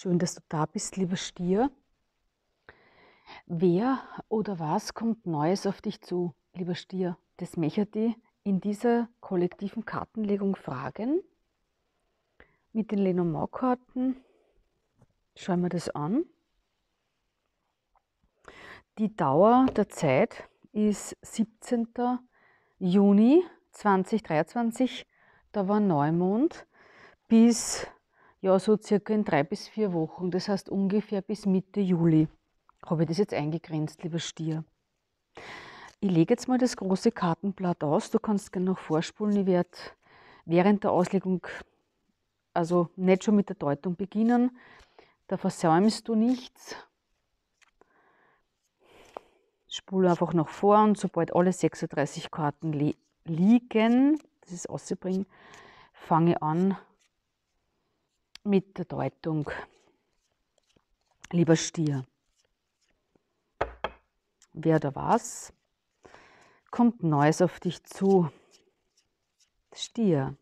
Schön, dass du da bist, lieber Stier. Wer oder was kommt Neues auf dich zu, lieber Stier? Das möchte ich in dieser kollektiven Kartenlegung fragen. Mit den Lenormand-Karten schauen wir das an. Die Dauer der Zeit ist 17. Juni 2023. Da war Neumond bis ja, so circa in drei bis vier Wochen, das heißt ungefähr bis Mitte Juli, habe ich das jetzt eingegrenzt, lieber Stier. Ich lege jetzt mal das große Kartenblatt aus. Du kannst gerne noch vorspulen. Ich werde während der Auslegung, also nicht schon mit der Deutung beginnen. Da versäumst du nichts. Spule einfach noch vor und sobald alle 36 Karten liegen, das ist auszubringen, fange an, mit der Deutung. Lieber Stier, wer da was, kommt Neues auf dich zu. Stier,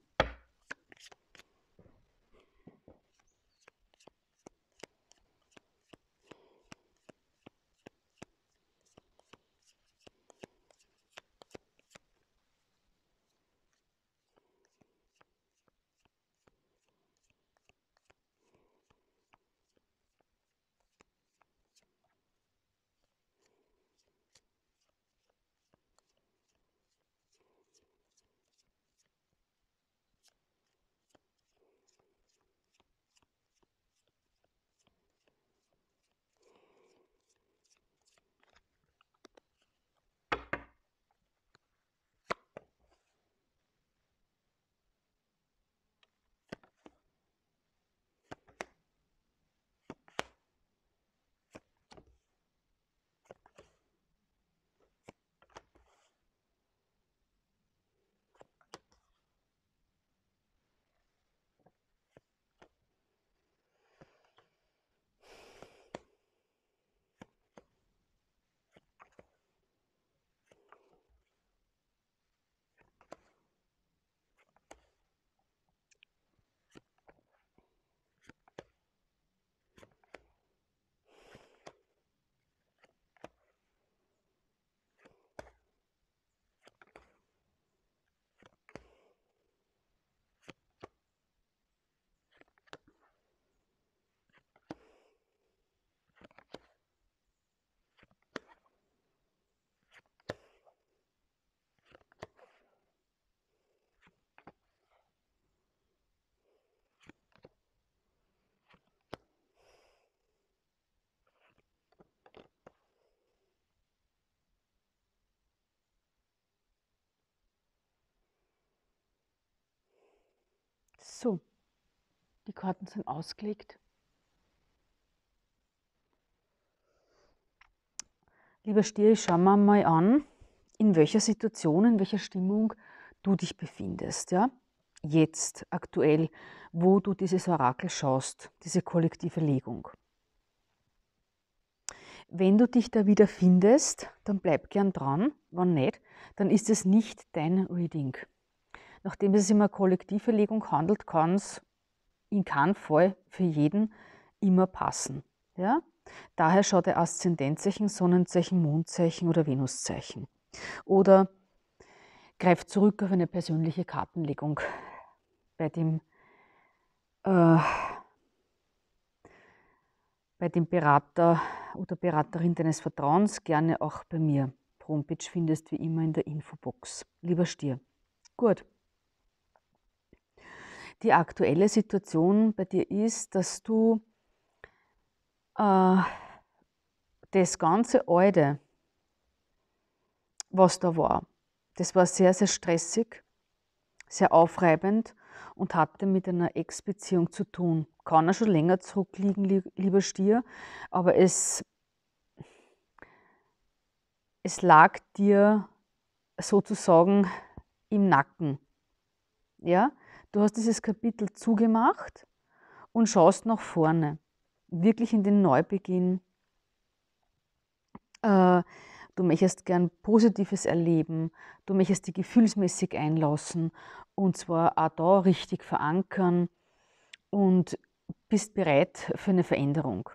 So, die Karten sind ausgelegt. Lieber Stier, schauen wir mir mal an, in welcher Situation, in welcher Stimmung du dich befindest. Ja? Jetzt, aktuell, wo du dieses Orakel schaust, diese kollektive Legung. Wenn du dich da wieder findest, dann bleib gern dran. Wenn nicht, dann ist es nicht dein Reading nachdem es immer kollektive Legung handelt, kann es in keinem Fall für jeden immer passen. Ja? Daher schaut der Aszendentzeichen, Sonnenzeichen, Mondzeichen oder Venuszeichen. Oder greift zurück auf eine persönliche Kartenlegung, bei dem, äh, bei dem Berater oder Beraterin deines Vertrauens, gerne auch bei mir. Homepage findest wie immer in der Infobox. Lieber Stier. Gut die aktuelle Situation bei dir ist, dass du äh, das ganze Alte, was da war, das war sehr, sehr stressig, sehr aufreibend und hatte mit einer Ex-Beziehung zu tun. Kann er schon länger zurückliegen, lieber Stier, aber es, es lag dir sozusagen im Nacken. Ja? Du hast dieses Kapitel zugemacht und schaust nach vorne, wirklich in den Neubeginn. Äh, du möchtest gern Positives erleben, du möchtest dich gefühlsmäßig einlassen und zwar auch da richtig verankern und bist bereit für eine Veränderung.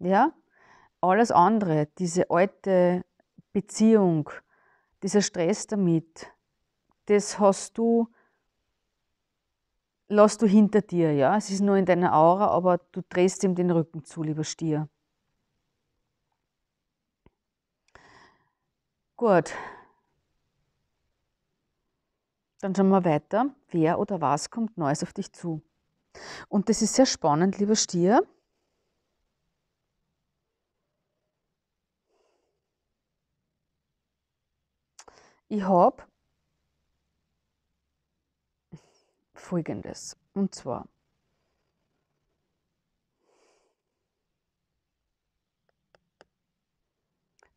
Ja? Alles andere, diese alte Beziehung, dieser Stress damit, das hast du lass du hinter dir, ja. Es ist nur in deiner Aura, aber du drehst ihm den Rücken zu, lieber Stier. Gut. Dann schauen wir weiter. Wer oder was kommt Neues auf dich zu? Und das ist sehr spannend, lieber Stier. Ich habe Folgendes. Und zwar,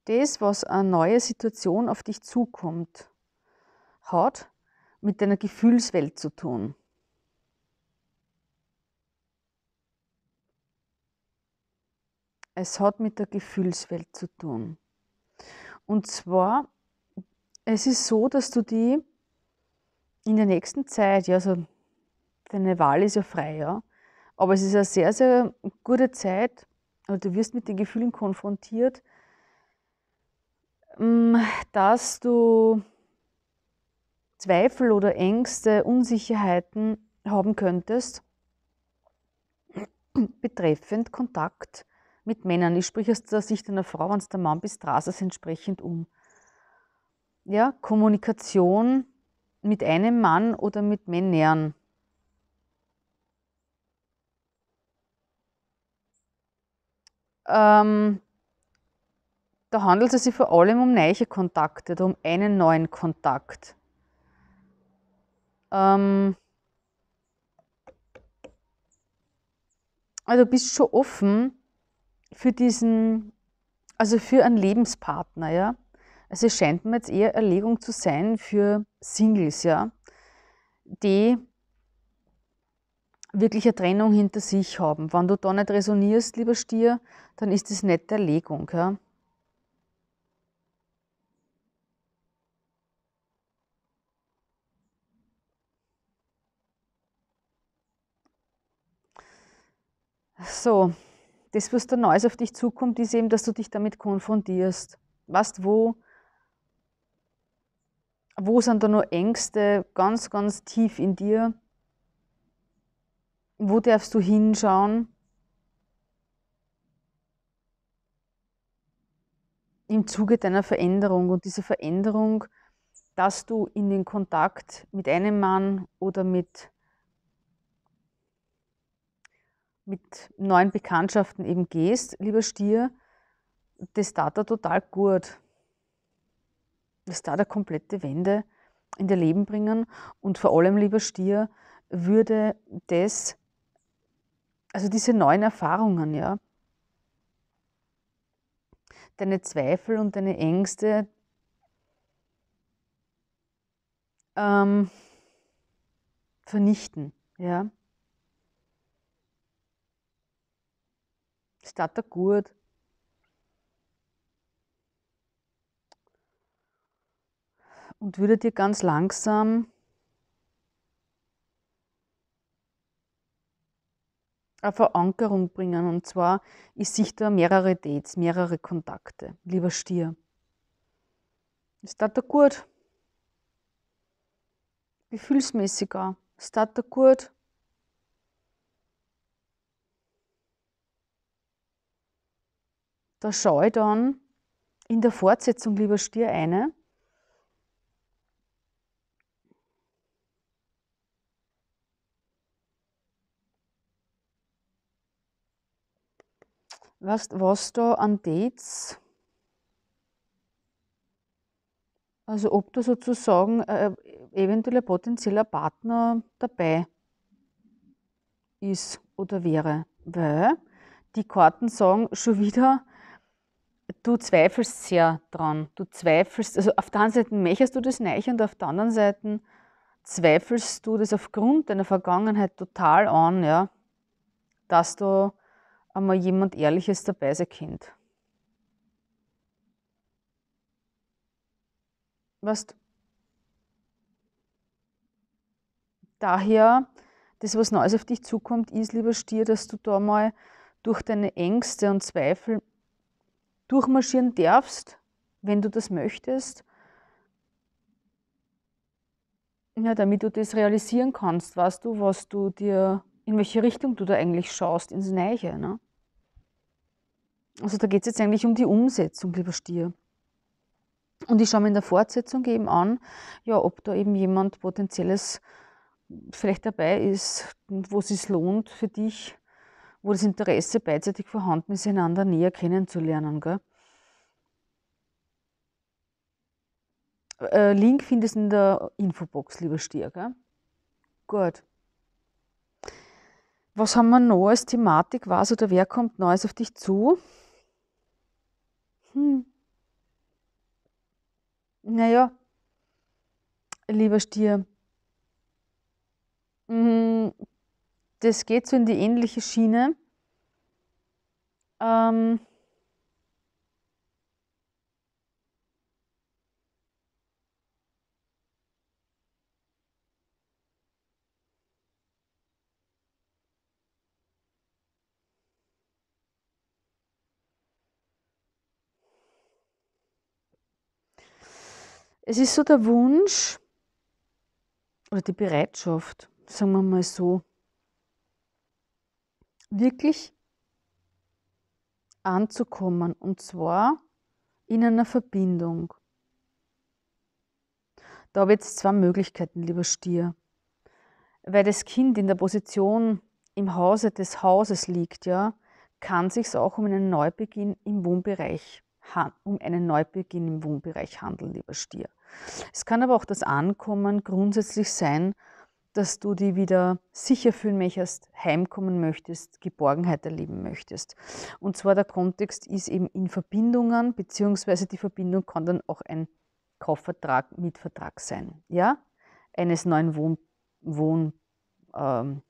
das, was eine neue Situation auf dich zukommt, hat mit deiner Gefühlswelt zu tun. Es hat mit der Gefühlswelt zu tun. Und zwar, es ist so, dass du die in der nächsten Zeit, ja, so deine Wahl ist ja frei, ja. Aber es ist eine sehr, sehr gute Zeit und du wirst mit den Gefühlen konfrontiert, mm, dass du Zweifel oder Ängste, Unsicherheiten haben könntest betreffend Kontakt mit Männern. Ich spreche aus der Sicht einer Frau, wenn es der Mann bist, drehst es entsprechend um. Ja, Kommunikation mit einem Mann oder mit Männern. ähm, da handelt es sich vor allem um neue Kontakte, um einen neuen Kontakt. Ähm, also du bist schon offen für diesen, also für einen Lebenspartner, ja. Also es scheint mir jetzt eher Erlegung zu sein für Singles, ja, die wirkliche Trennung hinter sich haben. Wenn du da nicht resonierst, lieber Stier, dann ist das nicht der Legung. Ja? So, das, was da Neues auf dich zukommt, ist eben, dass du dich damit konfrontierst. Weißt wo? Wo sind da nur Ängste ganz, ganz tief in dir? Wo darfst du hinschauen? Im Zuge deiner Veränderung. Und diese Veränderung, dass du in den Kontakt mit einem Mann oder mit, mit neuen Bekanntschaften eben gehst, lieber Stier, das tat er total gut. Das tat er komplette Wende in dein Leben bringen und vor allem, lieber Stier, würde das also diese neuen Erfahrungen, ja. Deine Zweifel und deine Ängste. Ähm, vernichten, ja. Statt der Gurt. Und würde dir ganz langsam eine Verankerung bringen. Und zwar, ich sehe da mehrere Dates, mehrere Kontakte. Lieber Stier, ist das da gut? Gefühlsmäßiger. auch. Ist das da gut? Da schaue ich dann in der Fortsetzung, lieber Stier, eine, Weißt was da an Dates? Also ob da sozusagen äh, äh, eventuell ein potenzieller Partner dabei ist oder wäre. Weil die Karten sagen schon wieder, du zweifelst sehr dran. Du zweifelst, also auf der einen Seite möchtest du das nicht und auf der anderen Seite zweifelst du das aufgrund deiner Vergangenheit total an, ja, dass du einmal jemand Ehrliches dabei sein könnte. Weißt, daher, das, was Neues auf dich zukommt, ist, lieber Stier, dass du da mal durch deine Ängste und Zweifel durchmarschieren darfst, wenn du das möchtest. Ja, damit du das realisieren kannst, weißt du, was du dir in welche Richtung du da eigentlich schaust, ins Neue. Ne? Also da geht es jetzt eigentlich um die Umsetzung, lieber Stier. Und ich schaue mir in der Fortsetzung eben an, ja, ob da eben jemand potenzielles vielleicht dabei ist, wo es sich lohnt für dich, wo das Interesse beidseitig vorhanden ist, einander näher kennenzulernen. Gell? Äh, Link findest du in der Infobox, lieber Stier. Gell? Gut. Was haben wir noch als Thematik? Was oder wer kommt Neues auf dich zu? Hm. Naja, lieber Stier, mhm. das geht so in die ähnliche Schiene. Ähm, Es ist so der Wunsch oder die Bereitschaft, sagen wir mal so, wirklich anzukommen und zwar in einer Verbindung. Da habe ich jetzt zwei Möglichkeiten, lieber Stier. Weil das Kind in der Position im Hause des Hauses liegt, ja, kann sich auch um einen Neubeginn im Wohnbereich um einen Neubeginn im Wohnbereich handeln, lieber Stier. Es kann aber auch das Ankommen grundsätzlich sein, dass du dich wieder sicher fühlen möchtest, heimkommen möchtest, Geborgenheit erleben möchtest. Und zwar der Kontext ist eben in Verbindungen, beziehungsweise die Verbindung kann dann auch ein Kaufvertrag, Mietvertrag sein, ja, eines neuen Wohn, Wohn ähm,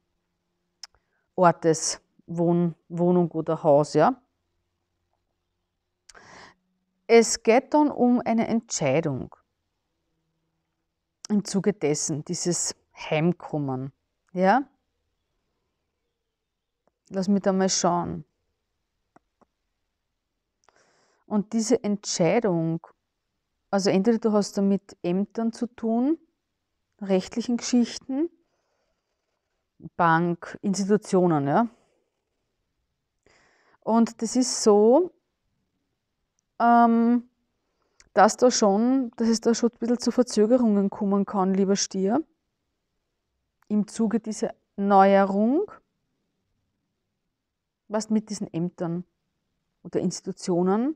Wohn, Wohnung oder Haus, ja. Es geht dann um eine Entscheidung im Zuge dessen, dieses Heimkommen. Ja? Lass mich da mal schauen. Und diese Entscheidung, also entweder du hast da mit Ämtern zu tun, rechtlichen Geschichten, Bank, Institutionen, ja. Und das ist so, ähm, dass, da schon, dass es da schon ein bisschen zu Verzögerungen kommen kann, lieber Stier, im Zuge dieser Neuerung, was mit diesen Ämtern oder Institutionen,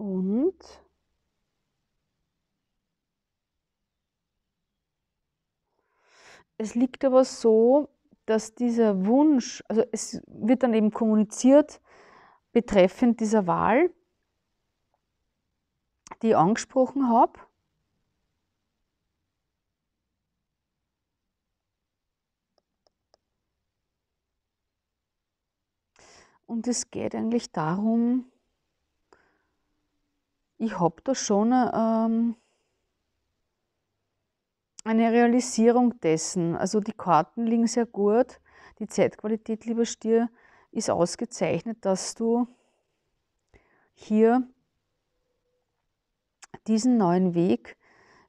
und es liegt aber so, dass dieser Wunsch, also es wird dann eben kommuniziert betreffend dieser Wahl, die ich angesprochen habe. Und es geht eigentlich darum, ich habe da schon ähm, eine Realisierung dessen. Also die Karten liegen sehr gut. Die Zeitqualität, lieber Stier, ist ausgezeichnet, dass du hier diesen neuen Weg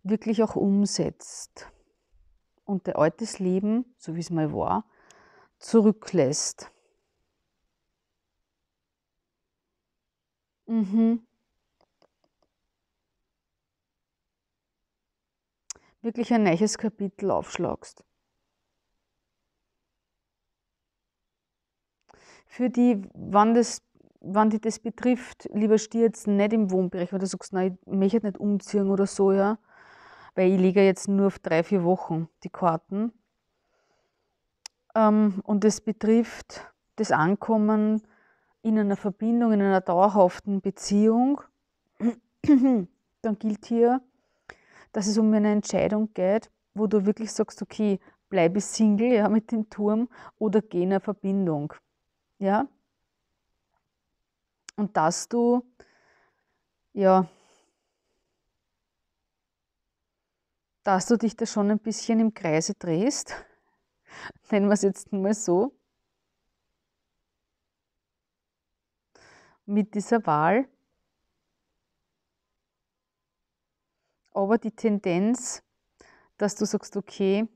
wirklich auch umsetzt und dein altes Leben, so wie es mal war, zurücklässt. Mhm. wirklich ein neues Kapitel aufschlagst. Für die, wann, das, wann die das betrifft, lieber steh jetzt nicht im Wohnbereich, weil du sagst, nein, ich möchte nicht umziehen oder so, ja. Weil ich lege jetzt nur auf drei, vier Wochen die Karten. Ähm, und das betrifft das Ankommen in einer Verbindung, in einer dauerhaften Beziehung. Dann gilt hier, dass es um eine Entscheidung geht, wo du wirklich sagst, okay, bleibe Single ja, mit dem Turm oder geh in eine Verbindung. Ja? Und dass du, ja, dass du dich da schon ein bisschen im Kreise drehst, nennen wir es jetzt mal so, mit dieser Wahl aber die Tendenz, dass du sagst, okay,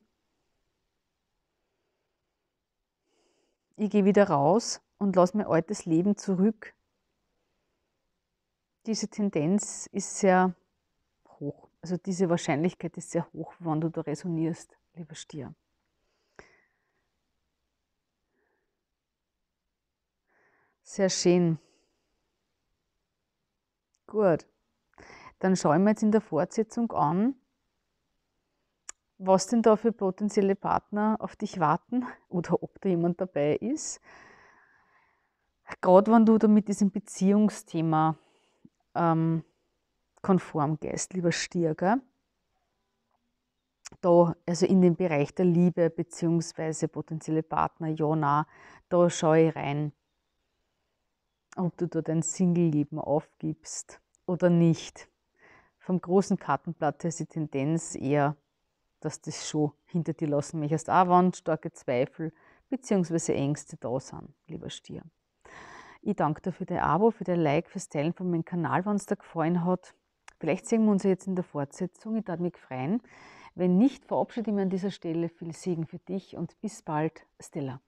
ich gehe wieder raus und lasse mein altes Leben zurück. Diese Tendenz ist sehr hoch. Also diese Wahrscheinlichkeit ist sehr hoch, wann du da resonierst, lieber Stier. Sehr schön. Gut dann schauen wir jetzt in der Fortsetzung an, was denn da für potenzielle Partner auf dich warten oder ob da jemand dabei ist. Gerade wenn du da mit diesem Beziehungsthema ähm, konform gehst, lieber Stier, gell? da, also in den Bereich der Liebe bzw. potenzielle Partner, ja, nein, da schaue ich rein, ob du da dein Single-Leben aufgibst oder nicht vom großen Kartenblatt her ist die Tendenz eher, dass das schon hinter dir lassen möchtest, auch wenn starke Zweifel bzw. Ängste da sind, lieber Stier. Ich danke dir für dein Abo, für dein Like, fürs Teilen von meinem Kanal, wenn es dir gefallen hat. Vielleicht sehen wir uns jetzt in der Fortsetzung. Ich darf mich freuen. Wenn nicht, verabschiede ich mich an dieser Stelle. Viel Segen für dich und bis bald, Stella.